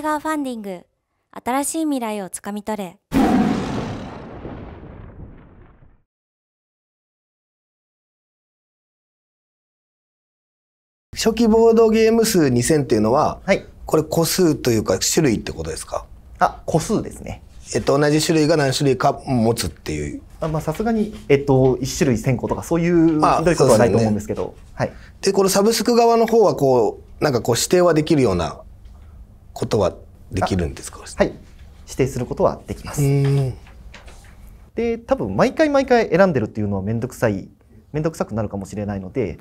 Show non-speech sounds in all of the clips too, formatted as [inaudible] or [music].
映画ファンディング新しい未来をつかみ取れ初期ボードゲーム数2000っていうのは、はい、これ個数というか種類ってことですかあ個数ですねえっと、同じ種類が何種類か持つっていう。あまあ、さすがに、えっと、1種類1000個とか、そういうひどいことはないと思うんですけど。ね、はい。で、このサブスク側の方は、こう、なんかこう、指定はできるようなことはできるんですかはい指定することはできます。で多分毎回毎回選んでるっていうのは面倒くさい面倒くさくなるかもしれないので、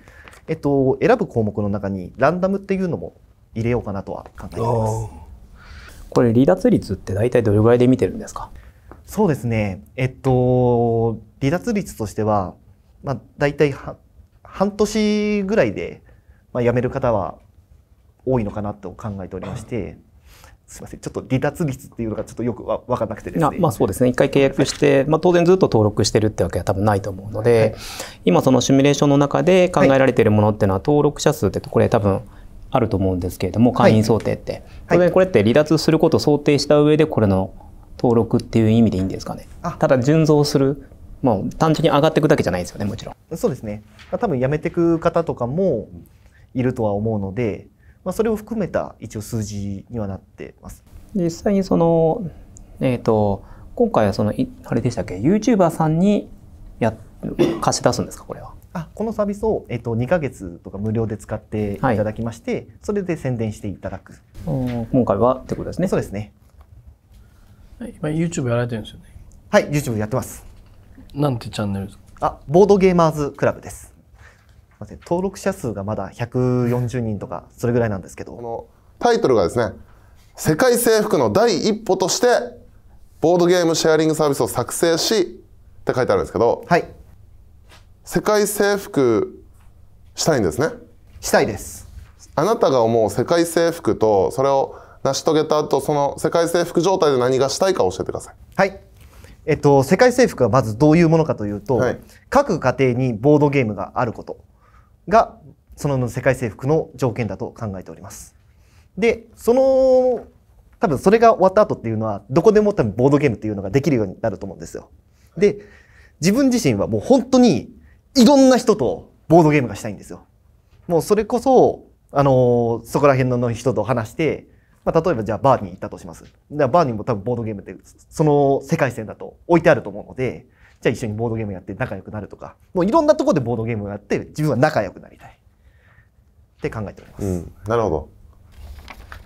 えっと、選ぶ項目の中にランダムっていうのも入れようかなとは考えていますこれ離脱率って大体どれぐらいで見てるんですかそうですねえっと離脱率としては、まあ、大体半年ぐらいで、まあ、辞める方は多いのかなと考えておりまして。すみません、ちょっと離脱率っていうのがちょっとよくわ分かんなくてですね。まあそうですね、一回契約して、まあ、当然ずっと登録してるってわけは多分ないと思うので、はい、今そのシミュレーションの中で考えられてるものっていうのは、登録者数ってこれ多分あると思うんですけれども、会員想定って。はい、当然これって離脱することを想定した上で、これの登録っていう意味でいいんですかね。ただ純増するもう単純に上がっていくだけじゃないですよねもちろん。そうですね多分辞めていく方とかもいるとは思うのでまあ、それを含めた一応数字にはなってます。実際にその、えーと、今回はそのあれでしたっけ YouTuber さんにや貸し出すんですかこれは。あこのサービスを、えっと、2か月とか無料で使っていただきまして、はい、それで宣伝していただく今回はってことですねそうですね今 YouTube やられてるんですよねはい YouTube やってますなんてチャンネルですかあボードゲーマーズクラブです登録者数がまだ140人とかそれぐらいなんですけどこのタイトルがですね「世界征服の第一歩としてボードゲームシェアリングサービスを作成し」って書いてあるんですけど、はい、世界征服したいんですねしたいですあなたが思う世界征服とそれを成し遂げた後その世界征服状態で何がしたいか教えてくださいはいえっと、世界征服はまずどういうものかというと、はい、各家庭にボードゲームがあることがその世界征服の条件だと考えております。で、その、多分それが終わった後っていうのは、どこでも多分ボードゲームっていうのができるようになると思うんですよ。で、自分自身はもう本当にいろんな人とボードゲームがしたいんですよ。もうそれこそ、あのー、そこら辺の人と話して、まあ、例えばじゃあバーに行ったとします。でバーにも多分ボードゲームって、その世界線だと置いてあると思うので、じゃあ一緒にボードゲームやって仲良くなるとか、もういろんなところでボードゲームをやって自分は仲良くなりたい。って考えております。うん、なるほど。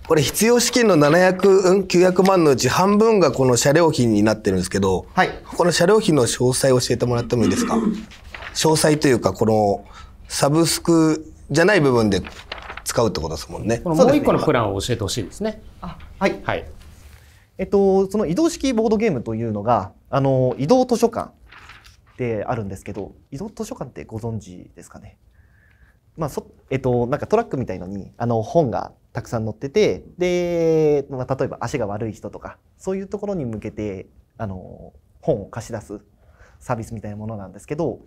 これ必要資金の700、うん、900万のうち半分がこの車両費になってるんですけど、はい、この車両費の詳細を教えてもらってもいいですか [laughs] 詳細というか、このサブスクじゃない部分で使うってことですもんね。このもう一個のプランを教えてほしいですね。あはい。はい。えっと、その移動式ボードゲームというのが、あの、移動図書館であるんですけど移動図書館ってご存知ですかねまあそえっと、なんかトラックみたいのにあの本がたくさん載っててで、まあ、例えば足が悪い人とかそういうところに向けてあの本を貸し出すサービスみたいなものなんですけど、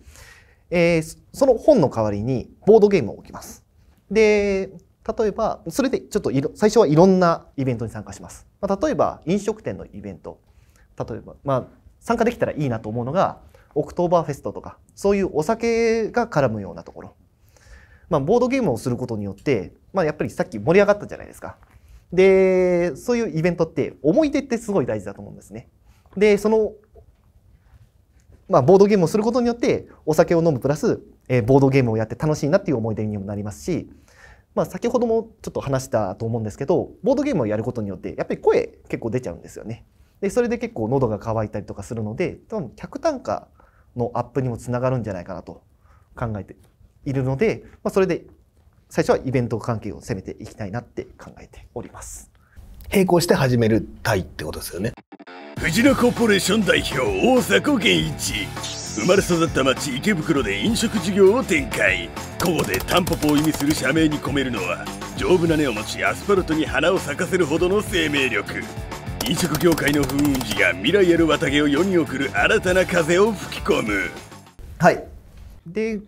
えー、その本の代わりにボードゲームを置きます。で例えばそれでちょっと最初はいろんなイベントに参加します。まあ、例えば飲食店のイベント例えば、まあ、参加できたらいいなと思うのがオクトーバーフェストとかそういうお酒が絡むようなところ、まあ、ボードゲームをすることによって、まあ、やっぱりさっき盛り上がったじゃないですかでそういうイベントって思い出ってすごい大事だと思うんですねでその、まあ、ボードゲームをすることによってお酒を飲むプラス、えー、ボードゲームをやって楽しいなっていう思い出にもなりますしまあ、先ほどもちょっと話したと思うんですけどボードゲームをやることによってやっぱり声結構出ちゃうんですよね。でそれで結構喉が渇いたりとかするので多分客単価のアップにもつながるんじゃないかなと考えているので、まあ、それで最初はイベント関係を攻めていきたいなって考えております。並行して始めるたいってことですよね。藤野コーポレーション代表大迫源一生まれ育った町池袋で飲食事業を展開ここでタンポポを意味する社名に込めるのは丈夫な根を持ちアスファルトに花を咲かせるほどの生命力飲食業界の風雲児が未来ある綿毛を世に送る新たな風を吹き込むはいで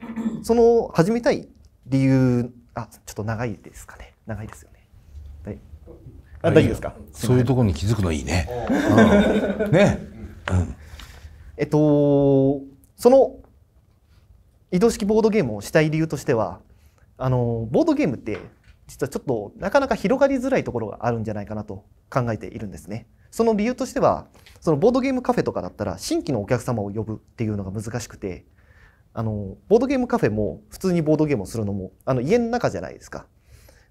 その始めたい理由あちょっと長いですかね長いですよねはいあ大丈夫ですかそういうところに気づくのいいね、うん、ね、うん、えっとその移動式ボードゲームをしたい理由としてはあのボードゲームって実はちょっとなかなか広がりづらいところがあるんじゃないかなと考えているんですね。その理由としてはそのボードゲームカフェとかだったら新規のお客様を呼ぶっていうのが難しくてあのボードゲームカフェも普通にボードゲームをするのもあの家の中じゃないですか。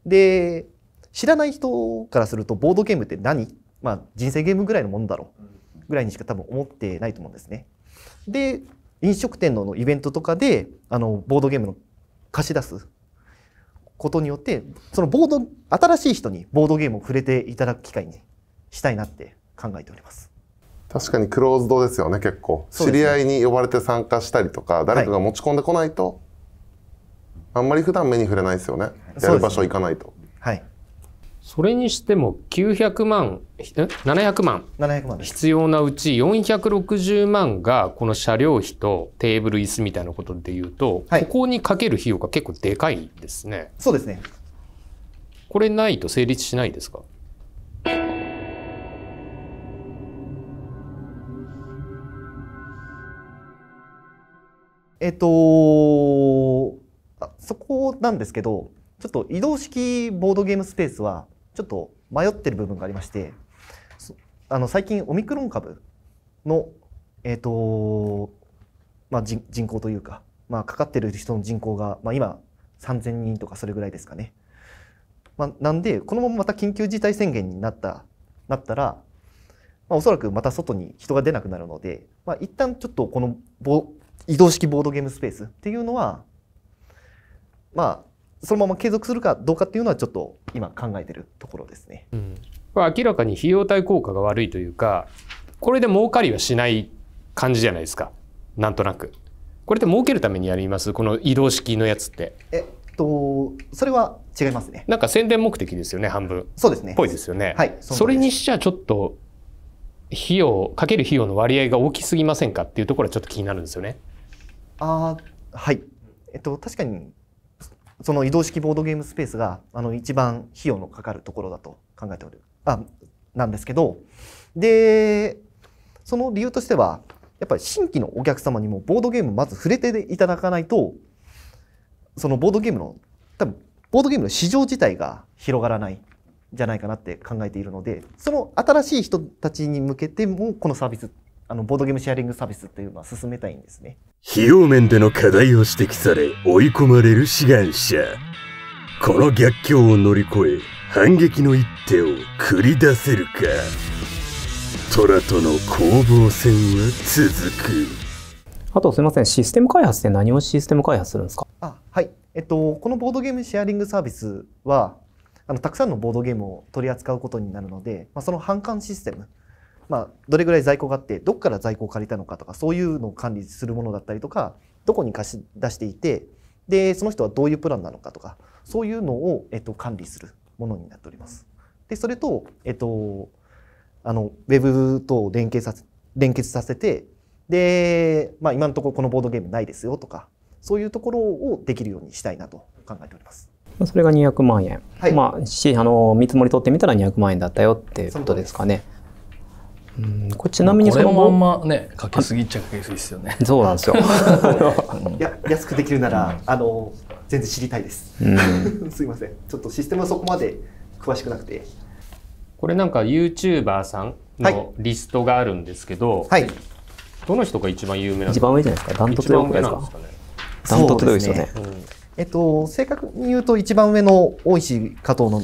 で知らない人からするとボードゲームって何、まあ、人生ゲームぐらいのものだろうぐらいにしか多分思ってないと思うんですね。で飲食店のイベントとかであのボードゲームの貸し出すことによってそのボード新しい人にボードゲームを触れていただく機会にしたいなって考えております確かにクローズドですよね結構、ね、知り合いに呼ばれて参加したりとか誰かが持ち込んでこないと、はい、あんまり普段目に触れないですよねやる場所行かないと、ね、はいそれにしても900万700万必要なうち460万がこの車両費とテーブル椅子みたいなことでいうと、はい、ここにかける費用が結構でかいですね。そうですねこれないと成立しないですかえっとそこなんですけどちょっと移動式ボードゲームスペースはちょっと迷ってる部分がありましてあの最近オミクロン株の、えーとまあ、人口というか、まあ、かかってる人の人口が、まあ、今3,000人とかそれぐらいですかね。まあ、なんでこのまままた緊急事態宣言になったなったら、まあ、おそらくまた外に人が出なくなるので、まあ、一旦ちょっとこの移動式ボードゲームスペースっていうのはまあそのまま継続するかどうかっていうのはちょっと今考えてるところですね。うん、これ明らかに費用対効果が悪いというかこれで儲かりはしない感じじゃないですかなんとなく。これって儲けるためにやりますこの移動式のやつって。えっとそれは違いますね。なんか宣伝目的ですよね半分。そうですね。ぽいですよね。はい。それにしちゃちょっと費用かける費用の割合が大きすぎませんかっていうところはちょっと気になるんですよね。あはい。えっと確かにその移動式ボードゲームスペースがあの一番費用のかかるところだと考えておるあなんですけどでその理由としてはやっぱり新規のお客様にもボードゲームまず触れていただかないとそのボードゲームの多分ボードゲームの市場自体が広がらないじゃないかなって考えているのでその新しい人たちに向けてもこのサービスあのボードゲームシェアリングサービスっていうのは進めたいんですね費用面での課題を指摘され追い込まれる志願者この逆境を乗り越え反撃の一手を繰り出せるか虎との攻防戦は続くあとすみませんシステム開発って何をシステム開発するんですかあはいえっとこのボードゲームシェアリングサービスはあのたくさんのボードゲームを取り扱うことになるので、まあ、その反感システムまあ、どれぐらい在庫があってどこから在庫を借りたのかとかそういうのを管理するものだったりとかどこに貸し出していてでその人はどういうプランなのかとかそういうのを、えっと、管理するものになっております。でそれと、えっと、あのウェブと連携させ連結させてで、まあ、今のところこのボードゲームないですよとかそういうところをできるようにしたいなと考えております。それが200万円、はい、まあ、しあの見積もり取ってみたら200万円だったよっていうことですかね。うん、これちなみにそのまんまねかけすぎっちゃかけすぎですよね。[laughs] そうなんですよ。い [laughs] や安くできるなら、あの全然知りたいです。うん、[laughs] すいませんちょっとシステムはそこまで詳しくなくて。これなんか YouTuber さんのリストがあるんですけど、はい、どの人が一番有名なんですか一番上じゃないですかダントツで多いですかダントツで多いですよね。ねうん、えっと、正確に言うと一番上の大石加藤の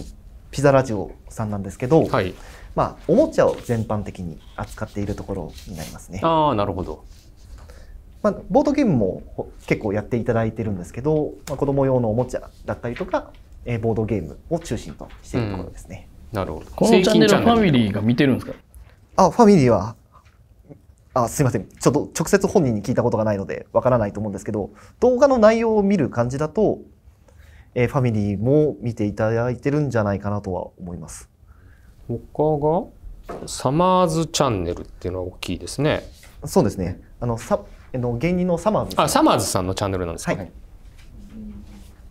ピザラジオさんなんですけど、はい、まあ、おもちゃを全般的に扱っているところになりますね。あなるほどまあ、ボードゲームも結構やっていただいてるんですけど、まあ、子供用のおもちゃだったりとか、えー、ボードゲームを中心としているところですね。うん、なるほど。このチャンネルファミリーが見てるんですかあ、ファミリーは、あ、すいません。ちょっと直接本人に聞いたことがないので、わからないと思うんですけど、動画の内容を見る感じだと、えー、ファミリーも見ていただいてるんじゃないかなとは思います。他がサマーズチャンネルっていうのは大きいですね。そうですね。あのさあの芸人のサマーズあサマーズさんのチャンネルなんですか。はい、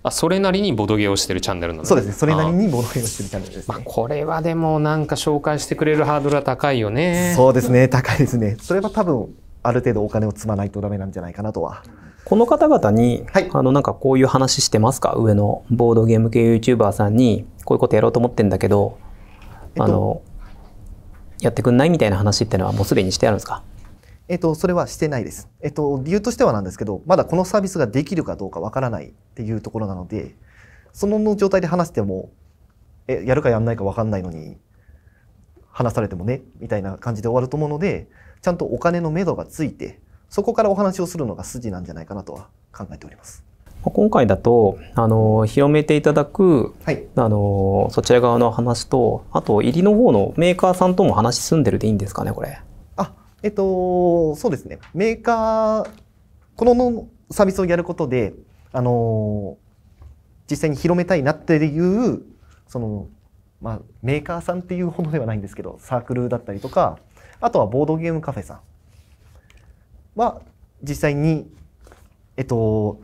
あそれなりにボドゲをしてるチャンネルなんです、ね、そうですね。それなりにボドゲをしてるチャンネルです、ね、まあ、これはでもなんか紹介してくれるハードルは高いよね。そうですね。高いですね。それは多分ある程度お金を積まないとダメなんじゃないかなとは。この方々に、はい、あのなんかこういう話してますか上のボードゲーム系 YouTuber さんにこういうことやろうと思ってんだけどあのやってくんないみたいな話っていうのはもうすでにしてあるんですかえっと、それはしてないです。えっと、理由としてはなんですけど、まだこのサービスができるかどうかわからないっていうところなので、その状態で話しても、え、やるかやんないかわかんないのに、話されてもね、みたいな感じで終わると思うので、ちゃんとお金の目処がついて、そこからお話をするのが筋なんじゃないかなとは考えております。今回だとあの広めていただく、はい、あのそちら側の話とあと入りの方のメーカーさんとも話進んでるでいいんですかねこれ。あえっとそうですねメーカーこのサービスをやることであの実際に広めたいなっていうその、まあ、メーカーさんっていうほどではないんですけどサークルだったりとかあとはボードゲームカフェさんは実際に、えっと、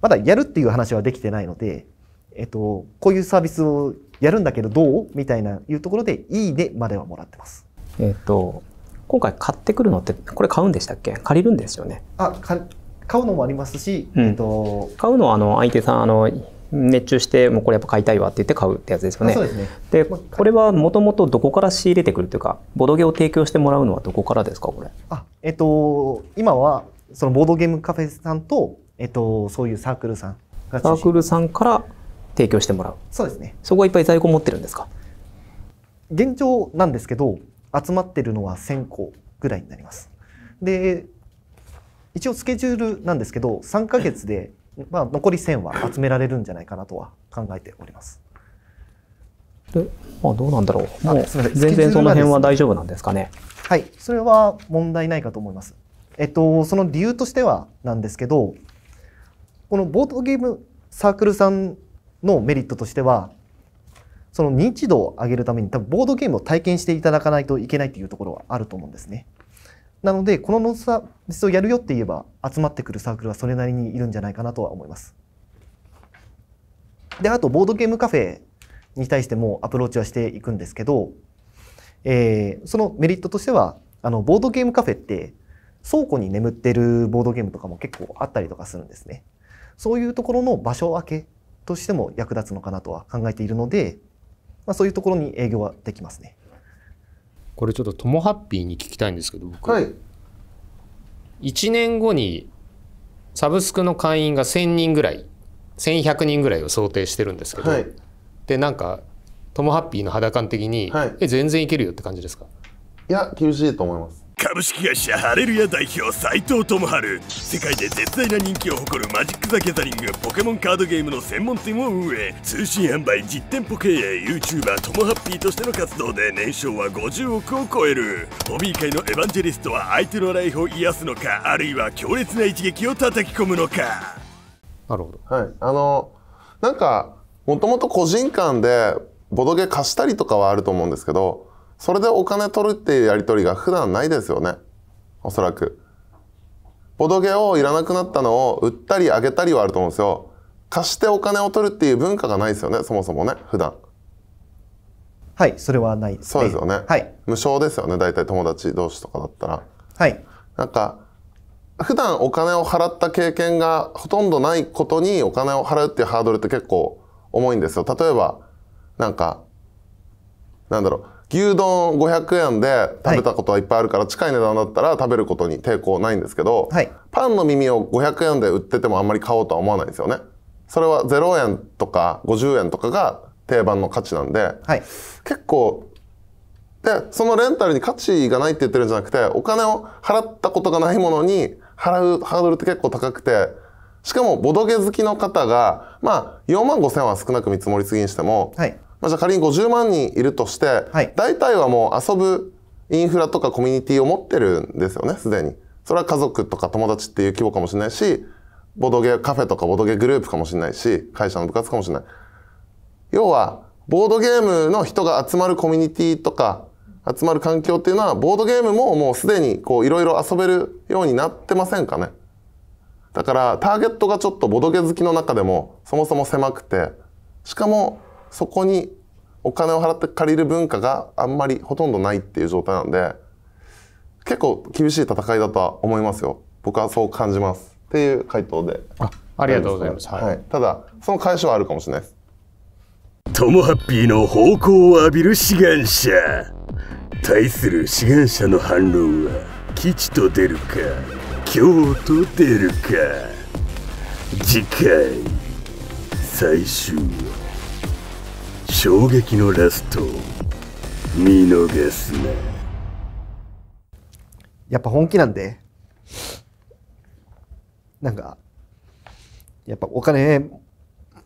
まだやるっていう話はできてないので、えっと、こういうサービスをやるんだけどどうみたいないうところで「いいね」まではもらってます。えっと今回買ってくるのってこれ買うんでしたっけ借りるんですよねあか買うのもありますし、うん、えっと、買うのはあの相手さんあの熱中してもうこれやっぱ買いたいわって言って買うってやつですよね。で、ね、これはもともとどこから仕入れてくるというかボードゲを提供してもらうのはどこからですかこれあ、えっと、今はそのボードゲームカフェさんとえっと、そういうサークルさんがサークルさんから提供してもらうそうですねそこはいっぱい在庫持ってるんですか現状なんですけど集まってるのは1000個ぐらいになりますで一応スケジュールなんですけど3か月で、まあ、残り1000は集められるんじゃないかなとは考えておりますでまあどうなんだろうもう全然その辺は大丈夫なんですかねはいそれは問題ないかと思いますえっとその理由としてはなんですけどこのボードゲームサークルさんのメリットとしてはその認知度を上げるために多分ボードゲームを体験していただかないといけないというところはあると思うんですね。なのでこのノースサービスをやるよって言えば集まってくるサークルはそれなりにいるんじゃないかなとは思います。であとボードゲームカフェに対してもアプローチはしていくんですけど、えー、そのメリットとしてはあのボードゲームカフェって倉庫に眠ってるボードゲームとかも結構あったりとかするんですね。そういうところの場所分けとしても役立つのかなとは考えているので、まあ、そういうところに営業はできますね。これちょっとともハッピーに聞きたいんですけど僕、はい、1年後にサブスクの会員が1,000人ぐらい1,100人ぐらいを想定してるんですけど、はい、でなんかトモハッピーの肌感的に、はい、え全然いけるよって感じですかいや厳しいと思います株式会社ハレルヤ代表斎藤智春世界で絶大な人気を誇るマジック・ザ・ギャザリングポケモンカードゲームの専門店を運営通信販売実店舗経営 YouTuber トモハッピーとしての活動で年商は50億を超えるホビー界のエヴァンジェリストは相手のライフを癒すのかあるいは強烈な一撃を叩き込むのかなるほどはいあのなんかもともと個人間でボドゲ貸したりとかはあると思うんですけどそれでお金取るっていうやり取りが普段ないですよね。おそらく。ボドゲをいらなくなったのを売ったりあげたりはあると思うんですよ。貸してお金を取るっていう文化がないですよね、そもそもね、普段。はい、それはないです、ね、そうですよね。はい。無償ですよね、大体友達同士とかだったら。はい。なんか、普段お金を払った経験がほとんどないことにお金を払うっていうハードルって結構重いんですよ。例えば、なんか、なんだろう。牛丼500円で食べたことはいっぱいあるから、近い値段だったら食べることに抵抗ないんですけど、はい、パンの耳を500円で売っててもあんまり買おうとは思わないんですよね。それは0円とか50円とかが定番の価値なんで、はい、結構でそのレンタルに価値がないって言ってるんじゃなくてお金を払ったことがないものに払うハードルって結構高くてしかもボドゲ好きの方がまあ4万5,000は少なく見積もりすぎにしても、はい、まあ、じゃあ仮に50万人いるとして、はい、大体はもう遊ぶインフラとかコミュニティを持ってるんですよね、すでに。それは家族とか友達っていう規模かもしれないし、ボドゲカフェとかボドゲグループかもしれないし、会社の部活かもしれない。要は、ボードゲームの人が集まるコミュニティとか、集まる環境っていうのは、ボードゲームももうすでにこういろいろ遊べるようになってませんかね。だから、ターゲットがちょっとボドゲ好きの中でもそもそも狭くて、しかもそこにお金を払って借りる文化があんまりほとんどないっていう状態なんで、結構厳しい戦いだとは思いますよ。僕はそう感じます。っていう回答で。あ、ありがとうございます。はい。はい、ただ、その解消はあるかもしれないです。トモハッピーの方向を浴びる志願者。対する志願者の反論は、吉と出るか、京と出るか。次回、最終話。衝撃のラスト見逃すなやっぱ本気なんでなんかやっぱお金